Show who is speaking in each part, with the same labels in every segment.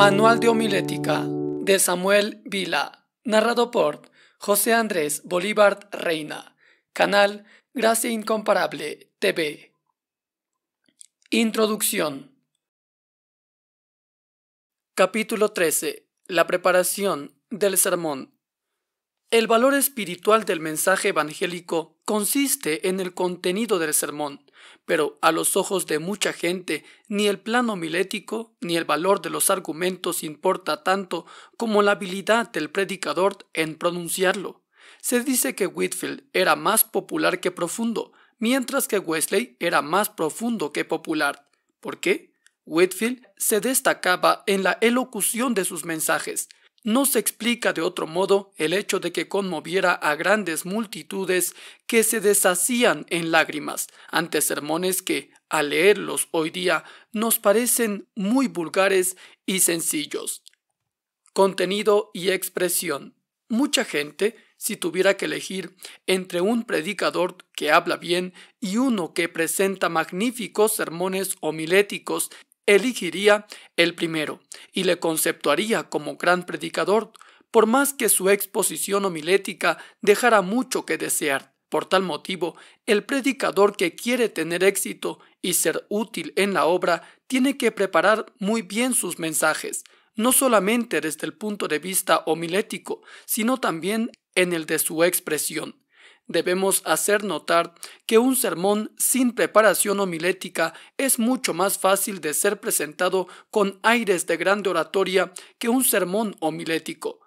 Speaker 1: Manual de Homilética de Samuel Vila, narrado por José Andrés Bolívar Reina, canal Gracia Incomparable TV. Introducción. Capítulo 13. La preparación del sermón. El valor espiritual del mensaje evangélico consiste en el contenido del sermón, pero a los ojos de mucha gente ni el plano milético ni el valor de los argumentos importa tanto como la habilidad del predicador en pronunciarlo. Se dice que Whitfield era más popular que profundo, mientras que Wesley era más profundo que popular. ¿Por qué? Whitfield se destacaba en la elocución de sus mensajes, no se explica de otro modo el hecho de que conmoviera a grandes multitudes que se deshacían en lágrimas ante sermones que, al leerlos hoy día, nos parecen muy vulgares y sencillos. Contenido y expresión. Mucha gente, si tuviera que elegir entre un predicador que habla bien y uno que presenta magníficos sermones homiléticos elegiría el primero y le conceptuaría como gran predicador, por más que su exposición homilética dejara mucho que desear. Por tal motivo, el predicador que quiere tener éxito y ser útil en la obra tiene que preparar muy bien sus mensajes, no solamente desde el punto de vista homilético, sino también en el de su expresión. Debemos hacer notar que un sermón sin preparación homilética es mucho más fácil de ser presentado con aires de grande oratoria que un sermón homilético.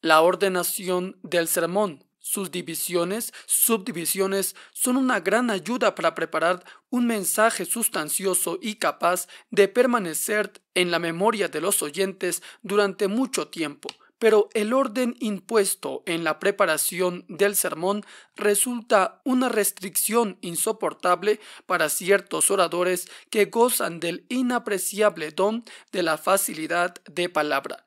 Speaker 1: La ordenación del sermón, sus divisiones, subdivisiones, son una gran ayuda para preparar un mensaje sustancioso y capaz de permanecer en la memoria de los oyentes durante mucho tiempo pero el orden impuesto en la preparación del sermón resulta una restricción insoportable para ciertos oradores que gozan del inapreciable don de la facilidad de palabra.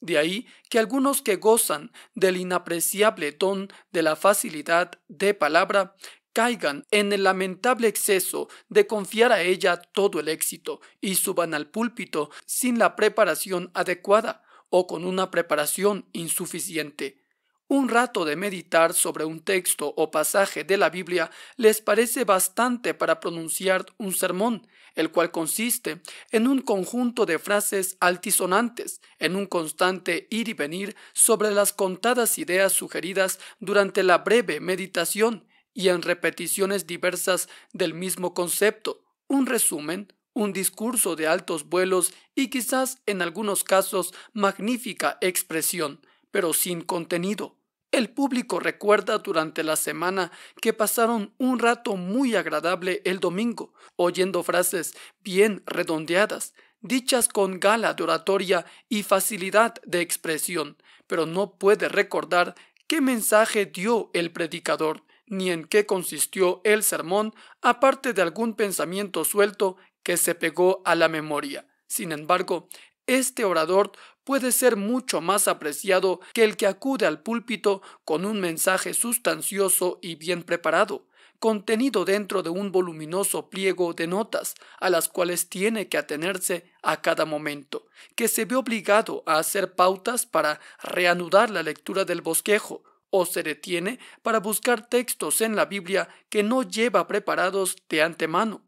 Speaker 1: De ahí que algunos que gozan del inapreciable don de la facilidad de palabra caigan en el lamentable exceso de confiar a ella todo el éxito y suban al púlpito sin la preparación adecuada, o con una preparación insuficiente. Un rato de meditar sobre un texto o pasaje de la Biblia les parece bastante para pronunciar un sermón, el cual consiste en un conjunto de frases altisonantes, en un constante ir y venir sobre las contadas ideas sugeridas durante la breve meditación y en repeticiones diversas del mismo concepto, un resumen, un discurso de altos vuelos y quizás en algunos casos magnífica expresión, pero sin contenido. El público recuerda durante la semana que pasaron un rato muy agradable el domingo, oyendo frases bien redondeadas, dichas con gala de oratoria y facilidad de expresión, pero no puede recordar qué mensaje dio el predicador, ni en qué consistió el sermón, aparte de algún pensamiento suelto que se pegó a la memoria. Sin embargo, este orador puede ser mucho más apreciado que el que acude al púlpito con un mensaje sustancioso y bien preparado, contenido dentro de un voluminoso pliego de notas a las cuales tiene que atenerse a cada momento, que se ve obligado a hacer pautas para reanudar la lectura del bosquejo, o se detiene para buscar textos en la Biblia que no lleva preparados de antemano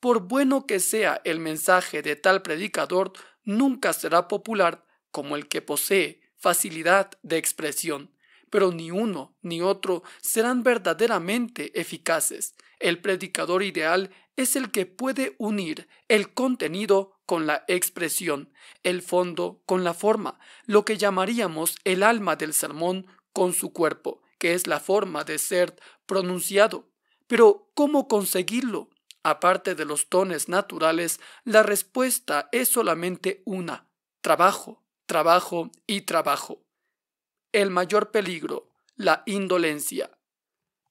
Speaker 1: por bueno que sea el mensaje de tal predicador, nunca será popular como el que posee facilidad de expresión, pero ni uno ni otro serán verdaderamente eficaces. El predicador ideal es el que puede unir el contenido con la expresión, el fondo con la forma, lo que llamaríamos el alma del sermón con su cuerpo, que es la forma de ser pronunciado. Pero, ¿cómo conseguirlo? Aparte de los tones naturales, la respuesta es solamente una, trabajo, trabajo y trabajo. El mayor peligro, la indolencia.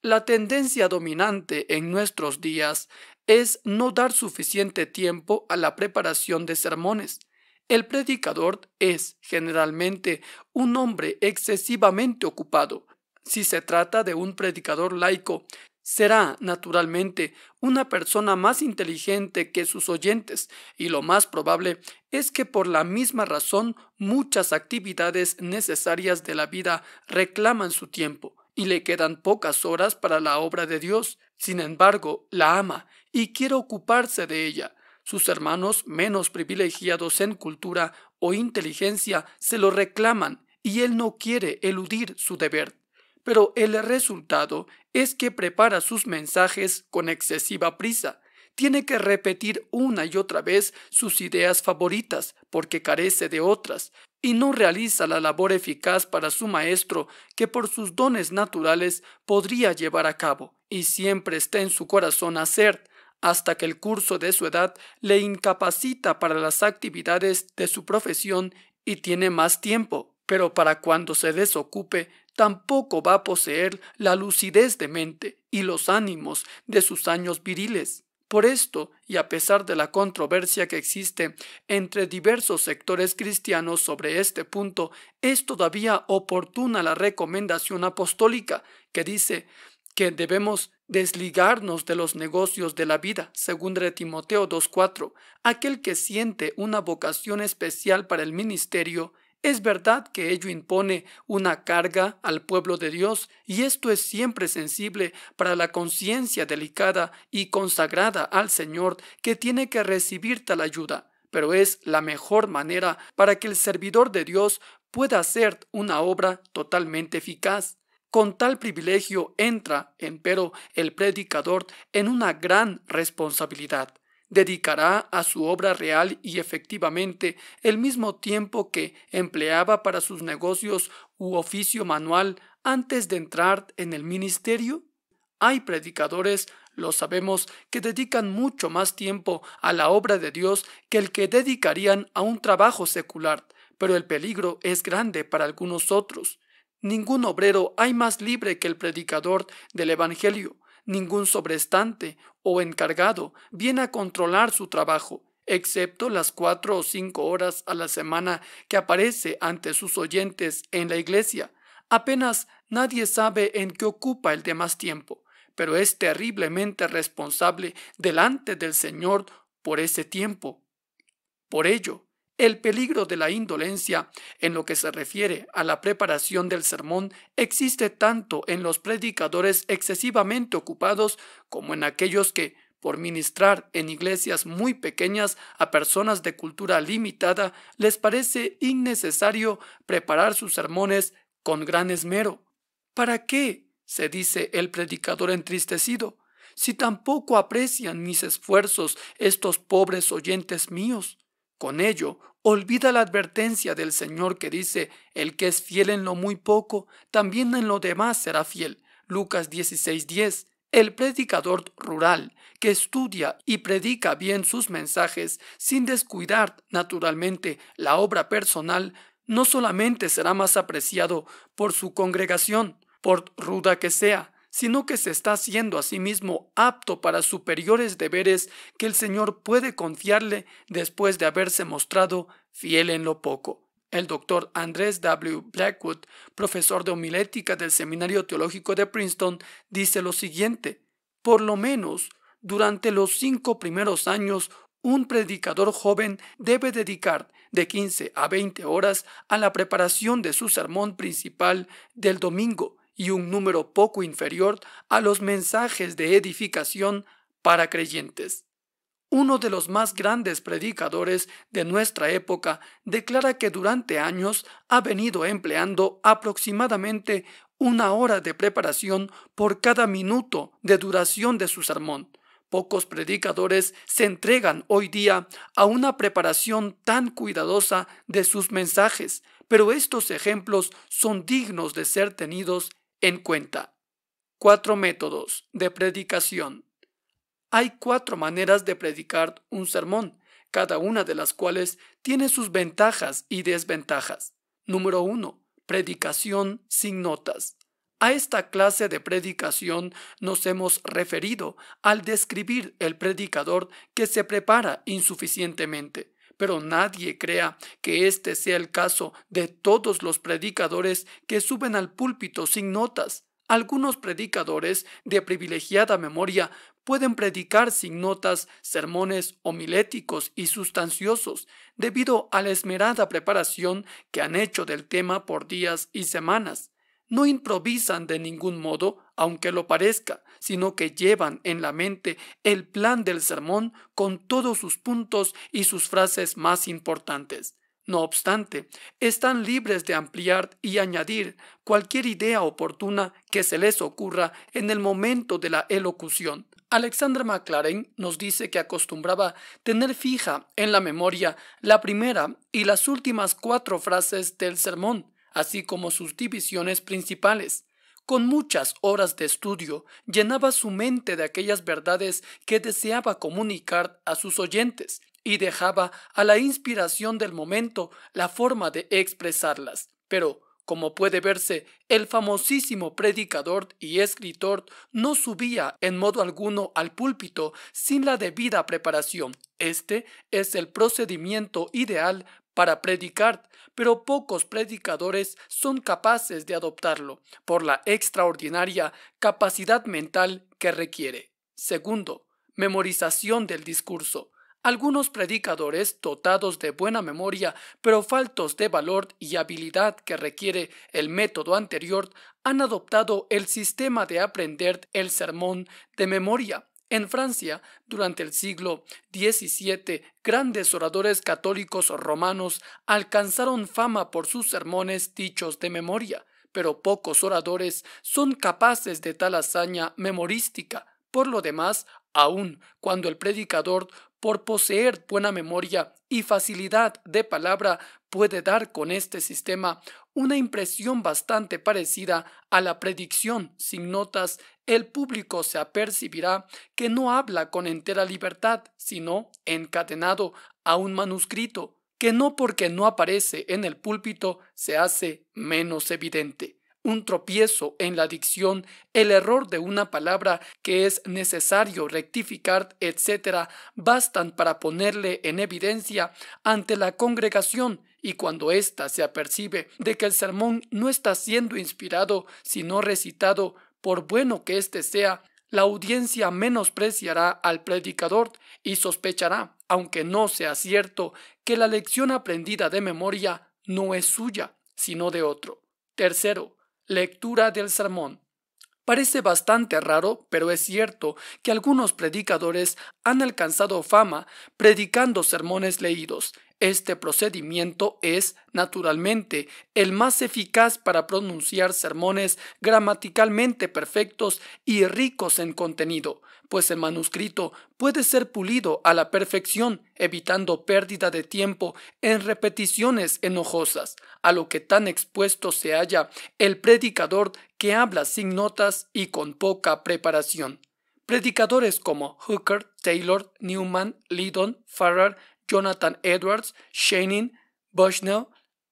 Speaker 1: La tendencia dominante en nuestros días es no dar suficiente tiempo a la preparación de sermones. El predicador es, generalmente, un hombre excesivamente ocupado. Si se trata de un predicador laico, será, naturalmente, una persona más inteligente que sus oyentes y lo más probable es que por la misma razón muchas actividades necesarias de la vida reclaman su tiempo y le quedan pocas horas para la obra de Dios. Sin embargo, la ama y quiere ocuparse de ella. Sus hermanos menos privilegiados en cultura o inteligencia se lo reclaman y él no quiere eludir su deber pero el resultado es que prepara sus mensajes con excesiva prisa. Tiene que repetir una y otra vez sus ideas favoritas porque carece de otras, y no realiza la labor eficaz para su maestro que por sus dones naturales podría llevar a cabo, y siempre está en su corazón hacer, hasta que el curso de su edad le incapacita para las actividades de su profesión y tiene más tiempo, pero para cuando se desocupe tampoco va a poseer la lucidez de mente y los ánimos de sus años viriles. Por esto, y a pesar de la controversia que existe entre diversos sectores cristianos sobre este punto, es todavía oportuna la recomendación apostólica que dice que debemos desligarnos de los negocios de la vida, según Timoteo 2.4. Aquel que siente una vocación especial para el ministerio es verdad que ello impone una carga al pueblo de Dios y esto es siempre sensible para la conciencia delicada y consagrada al Señor que tiene que recibir tal ayuda, pero es la mejor manera para que el servidor de Dios pueda hacer una obra totalmente eficaz. Con tal privilegio entra, empero, el predicador en una gran responsabilidad dedicará a su obra real y efectivamente el mismo tiempo que empleaba para sus negocios u oficio manual antes de entrar en el ministerio? Hay predicadores, lo sabemos, que dedican mucho más tiempo a la obra de Dios que el que dedicarían a un trabajo secular, pero el peligro es grande para algunos otros. Ningún obrero hay más libre que el predicador del Evangelio, Ningún sobrestante o encargado viene a controlar su trabajo, excepto las cuatro o cinco horas a la semana que aparece ante sus oyentes en la iglesia. Apenas nadie sabe en qué ocupa el demás tiempo, pero es terriblemente responsable delante del Señor por ese tiempo. Por ello, el peligro de la indolencia en lo que se refiere a la preparación del sermón existe tanto en los predicadores excesivamente ocupados como en aquellos que, por ministrar en iglesias muy pequeñas a personas de cultura limitada, les parece innecesario preparar sus sermones con gran esmero. ¿Para qué? se dice el predicador entristecido, si tampoco aprecian mis esfuerzos estos pobres oyentes míos. Con ello, olvida la advertencia del Señor que dice, el que es fiel en lo muy poco, también en lo demás será fiel. Lucas 16:10. El predicador rural, que estudia y predica bien sus mensajes sin descuidar naturalmente la obra personal, no solamente será más apreciado por su congregación, por ruda que sea, sino que se está haciendo a sí mismo apto para superiores deberes que el Señor puede confiarle después de haberse mostrado fiel en lo poco. El doctor Andrés W. Blackwood, profesor de homilética del Seminario Teológico de Princeton, dice lo siguiente, por lo menos durante los cinco primeros años, un predicador joven debe dedicar de 15 a 20 horas a la preparación de su sermón principal del domingo y un número poco inferior a los mensajes de edificación para creyentes. Uno de los más grandes predicadores de nuestra época declara que durante años ha venido empleando aproximadamente una hora de preparación por cada minuto de duración de su sermón. Pocos predicadores se entregan hoy día a una preparación tan cuidadosa de sus mensajes, pero estos ejemplos son dignos de ser tenidos en cuenta. Cuatro métodos de predicación. Hay cuatro maneras de predicar un sermón, cada una de las cuales tiene sus ventajas y desventajas. Número 1. Predicación sin notas. A esta clase de predicación nos hemos referido al describir el predicador que se prepara insuficientemente pero nadie crea que este sea el caso de todos los predicadores que suben al púlpito sin notas. Algunos predicadores de privilegiada memoria pueden predicar sin notas sermones homiléticos y sustanciosos debido a la esmerada preparación que han hecho del tema por días y semanas no improvisan de ningún modo, aunque lo parezca, sino que llevan en la mente el plan del sermón con todos sus puntos y sus frases más importantes. No obstante, están libres de ampliar y añadir cualquier idea oportuna que se les ocurra en el momento de la elocución. Alexander McLaren nos dice que acostumbraba tener fija en la memoria la primera y las últimas cuatro frases del sermón, así como sus divisiones principales. Con muchas horas de estudio, llenaba su mente de aquellas verdades que deseaba comunicar a sus oyentes y dejaba a la inspiración del momento la forma de expresarlas. Pero, como puede verse, el famosísimo predicador y escritor no subía en modo alguno al púlpito sin la debida preparación. Este es el procedimiento ideal para predicar, pero pocos predicadores son capaces de adoptarlo por la extraordinaria capacidad mental que requiere. Segundo, memorización del discurso. Algunos predicadores dotados de buena memoria, pero faltos de valor y habilidad que requiere el método anterior, han adoptado el sistema de aprender el sermón de memoria en Francia, durante el siglo XVII, grandes oradores católicos romanos alcanzaron fama por sus sermones dichos de memoria, pero pocos oradores son capaces de tal hazaña memorística. Por lo demás, aun cuando el predicador, por poseer buena memoria y facilidad de palabra, puede dar con este sistema una impresión bastante parecida a la predicción sin notas el público se apercibirá que no habla con entera libertad, sino encadenado a un manuscrito, que no porque no aparece en el púlpito se hace menos evidente. Un tropiezo en la dicción, el error de una palabra que es necesario rectificar, etc., bastan para ponerle en evidencia ante la congregación y cuando ésta se apercibe de que el sermón no está siendo inspirado, sino recitado por bueno que éste sea, la audiencia menospreciará al predicador y sospechará, aunque no sea cierto, que la lección aprendida de memoria no es suya, sino de otro. Tercero, lectura del sermón. Parece bastante raro, pero es cierto que algunos predicadores han alcanzado fama predicando sermones leídos, este procedimiento es, naturalmente, el más eficaz para pronunciar sermones gramaticalmente perfectos y ricos en contenido, pues el manuscrito puede ser pulido a la perfección, evitando pérdida de tiempo en repeticiones enojosas, a lo que tan expuesto se halla el predicador que habla sin notas y con poca preparación. Predicadores como Hooker, Taylor, Newman, Lydon, Farrar, Jonathan Edwards, Shannon, Bushnell,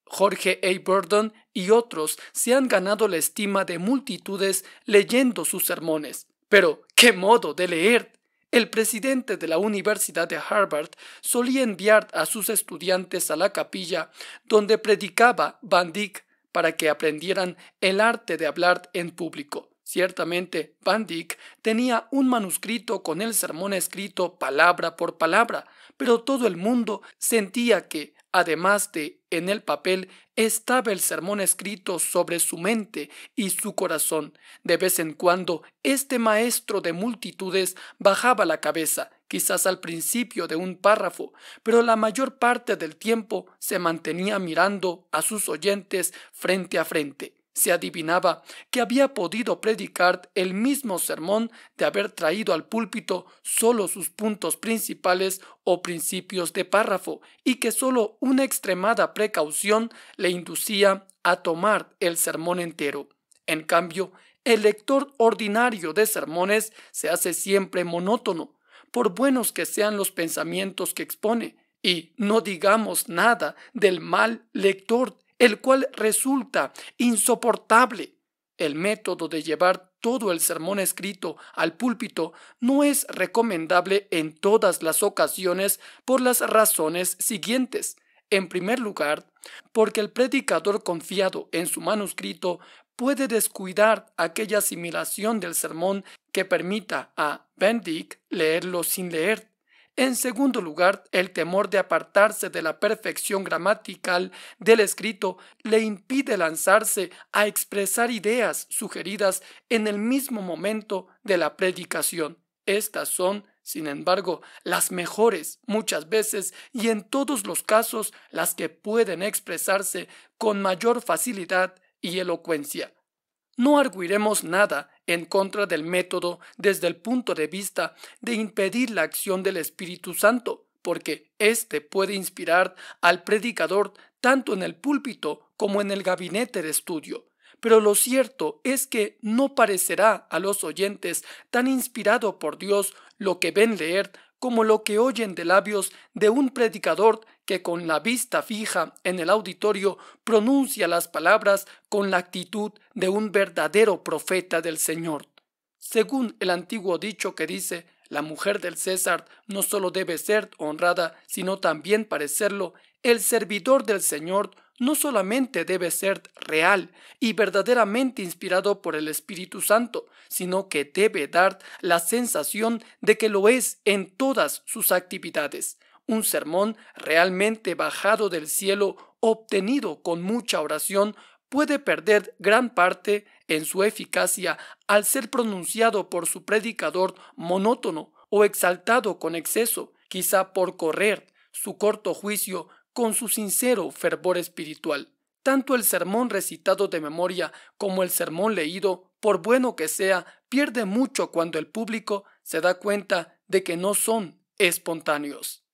Speaker 1: Jorge A. Burdon y otros se han ganado la estima de multitudes leyendo sus sermones. Pero, ¿qué modo de leer? El presidente de la Universidad de Harvard solía enviar a sus estudiantes a la capilla donde predicaba Van Dyck para que aprendieran el arte de hablar en público. Ciertamente, Van Dyck tenía un manuscrito con el sermón escrito palabra por palabra, pero todo el mundo sentía que, además de en el papel, estaba el sermón escrito sobre su mente y su corazón. De vez en cuando, este maestro de multitudes bajaba la cabeza, quizás al principio de un párrafo, pero la mayor parte del tiempo se mantenía mirando a sus oyentes frente a frente se adivinaba que había podido predicar el mismo sermón de haber traído al púlpito solo sus puntos principales o principios de párrafo y que solo una extremada precaución le inducía a tomar el sermón entero. En cambio, el lector ordinario de sermones se hace siempre monótono, por buenos que sean los pensamientos que expone, y no digamos nada del mal lector el cual resulta insoportable. El método de llevar todo el sermón escrito al púlpito no es recomendable en todas las ocasiones por las razones siguientes. En primer lugar, porque el predicador confiado en su manuscrito puede descuidar aquella asimilación del sermón que permita a Bendick leerlo sin leer en segundo lugar, el temor de apartarse de la perfección gramatical del escrito le impide lanzarse a expresar ideas sugeridas en el mismo momento de la predicación. Estas son, sin embargo, las mejores muchas veces y en todos los casos las que pueden expresarse con mayor facilidad y elocuencia. No arguiremos nada en contra del método desde el punto de vista de impedir la acción del Espíritu Santo, porque éste puede inspirar al predicador tanto en el púlpito como en el gabinete de estudio. Pero lo cierto es que no parecerá a los oyentes tan inspirado por Dios lo que ven leer como lo que oyen de labios de un predicador que con la vista fija en el auditorio pronuncia las palabras con la actitud de un verdadero profeta del Señor. Según el antiguo dicho que dice, la mujer del César no solo debe ser honrada, sino también parecerlo, el servidor del Señor no solamente debe ser real y verdaderamente inspirado por el Espíritu Santo, sino que debe dar la sensación de que lo es en todas sus actividades. Un sermón realmente bajado del cielo, obtenido con mucha oración, puede perder gran parte en su eficacia al ser pronunciado por su predicador monótono o exaltado con exceso, quizá por correr su corto juicio con su sincero fervor espiritual. Tanto el sermón recitado de memoria como el sermón leído, por bueno que sea, pierde mucho cuando el público se da cuenta de que no son espontáneos.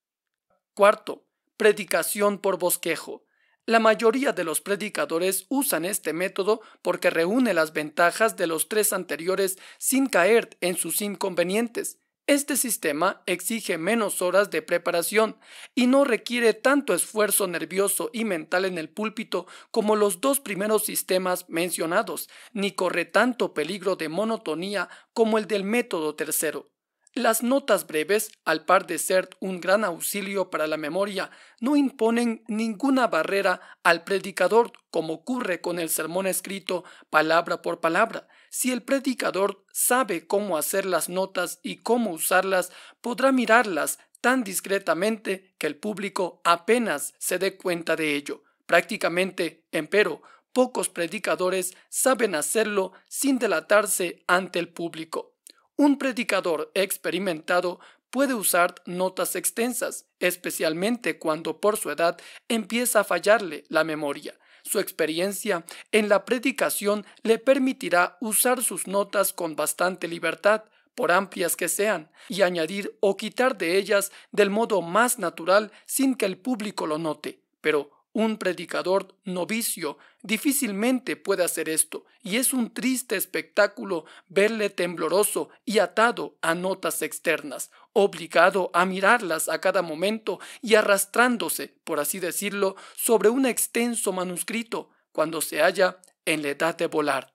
Speaker 1: Cuarto, predicación por bosquejo. La mayoría de los predicadores usan este método porque reúne las ventajas de los tres anteriores sin caer en sus inconvenientes. Este sistema exige menos horas de preparación y no requiere tanto esfuerzo nervioso y mental en el púlpito como los dos primeros sistemas mencionados, ni corre tanto peligro de monotonía como el del método tercero. Las notas breves, al par de ser un gran auxilio para la memoria, no imponen ninguna barrera al predicador, como ocurre con el sermón escrito palabra por palabra, si el predicador sabe cómo hacer las notas y cómo usarlas, podrá mirarlas tan discretamente que el público apenas se dé cuenta de ello. Prácticamente, empero, pocos predicadores saben hacerlo sin delatarse ante el público. Un predicador experimentado puede usar notas extensas, especialmente cuando por su edad empieza a fallarle la memoria. Su experiencia en la predicación le permitirá usar sus notas con bastante libertad, por amplias que sean, y añadir o quitar de ellas del modo más natural sin que el público lo note, pero un predicador novicio difícilmente puede hacer esto, y es un triste espectáculo verle tembloroso y atado a notas externas, obligado a mirarlas a cada momento y arrastrándose, por así decirlo, sobre un extenso manuscrito cuando se halla en la edad de volar.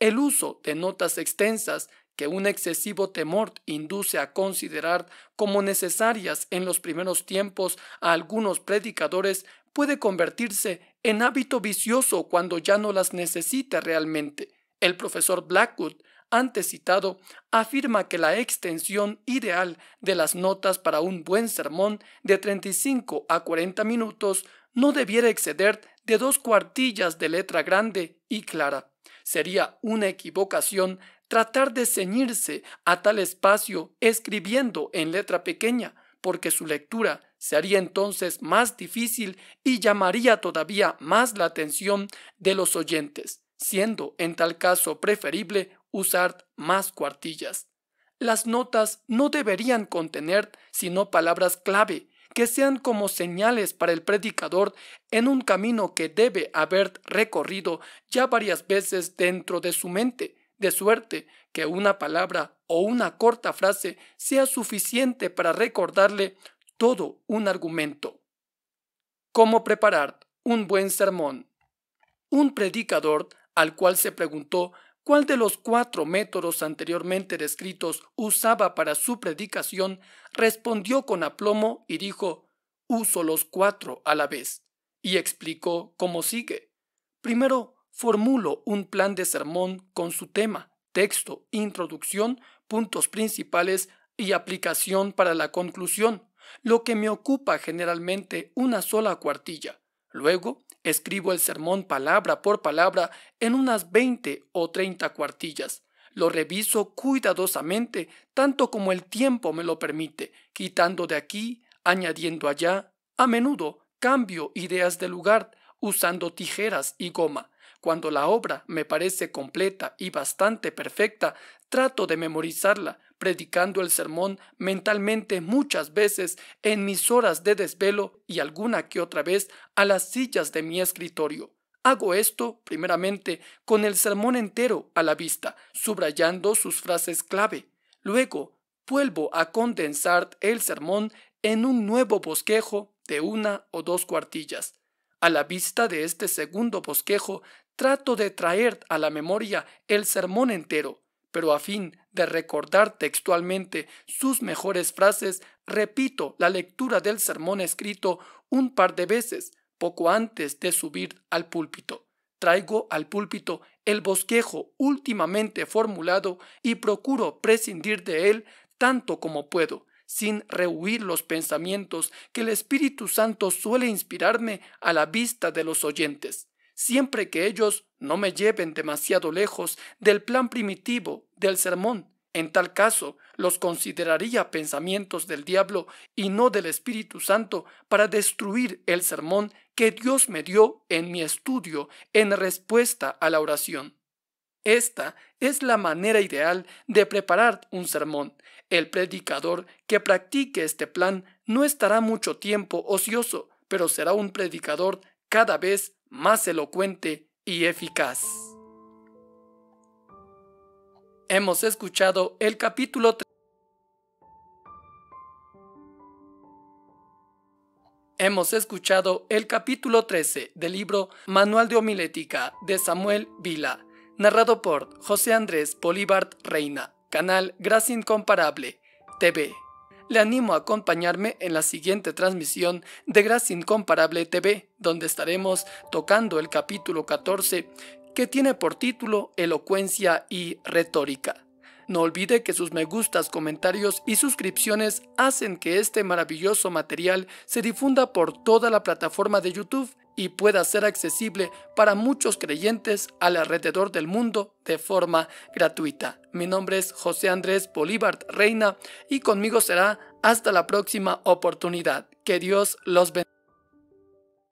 Speaker 1: El uso de notas extensas que un excesivo temor induce a considerar como necesarias en los primeros tiempos a algunos predicadores puede convertirse en hábito vicioso cuando ya no las necesita realmente. El profesor Blackwood, antes citado, afirma que la extensión ideal de las notas para un buen sermón de 35 a 40 minutos no debiera exceder de dos cuartillas de letra grande y clara. Sería una equivocación tratar de ceñirse a tal espacio escribiendo en letra pequeña, porque su lectura se haría entonces más difícil y llamaría todavía más la atención de los oyentes, siendo en tal caso preferible usar más cuartillas. Las notas no deberían contener sino palabras clave que sean como señales para el predicador en un camino que debe haber recorrido ya varias veces dentro de su mente, de suerte que una palabra o una corta frase sea suficiente para recordarle todo un argumento. ¿Cómo preparar un buen sermón? Un predicador al cual se preguntó cuál de los cuatro métodos anteriormente descritos usaba para su predicación, respondió con aplomo y dijo, uso los cuatro a la vez, y explicó cómo sigue. Primero, formulo un plan de sermón con su tema, texto, introducción, puntos principales y aplicación para la conclusión, lo que me ocupa generalmente una sola cuartilla. Luego, escribo el sermón palabra por palabra en unas 20 o 30 cuartillas. Lo reviso cuidadosamente, tanto como el tiempo me lo permite, quitando de aquí, añadiendo allá. A menudo cambio ideas de lugar, usando tijeras y goma. Cuando la obra me parece completa y bastante perfecta, trato de memorizarla, predicando el sermón mentalmente muchas veces en mis horas de desvelo y alguna que otra vez a las sillas de mi escritorio. Hago esto, primeramente, con el sermón entero a la vista, subrayando sus frases clave. Luego, vuelvo a condensar el sermón en un nuevo bosquejo de una o dos cuartillas. A la vista de este segundo bosquejo trato de traer a la memoria el sermón entero, pero a fin de recordar textualmente sus mejores frases, repito la lectura del sermón escrito un par de veces poco antes de subir al púlpito. Traigo al púlpito el bosquejo últimamente formulado y procuro prescindir de él tanto como puedo, sin rehuir los pensamientos que el Espíritu Santo suele inspirarme a la vista de los oyentes siempre que ellos no me lleven demasiado lejos del plan primitivo del sermón. En tal caso, los consideraría pensamientos del diablo y no del Espíritu Santo para destruir el sermón que Dios me dio en mi estudio en respuesta a la oración. Esta es la manera ideal de preparar un sermón. El predicador que practique este plan no estará mucho tiempo ocioso, pero será un predicador cada vez más elocuente y eficaz. Hemos escuchado el capítulo Hemos escuchado el capítulo 13 del libro Manual de Homilética de Samuel Vila, narrado por José Andrés Bolívar Reina, canal Gracia Incomparable, TV le animo a acompañarme en la siguiente transmisión de Gracia Incomparable TV, donde estaremos tocando el capítulo 14 que tiene por título Elocuencia y Retórica. No olvide que sus me gustas, comentarios y suscripciones hacen que este maravilloso material se difunda por toda la plataforma de YouTube y pueda ser accesible para muchos creyentes al alrededor del mundo de forma gratuita. Mi nombre es José Andrés Bolívar Reina y conmigo será hasta la próxima oportunidad. Que Dios los bendiga.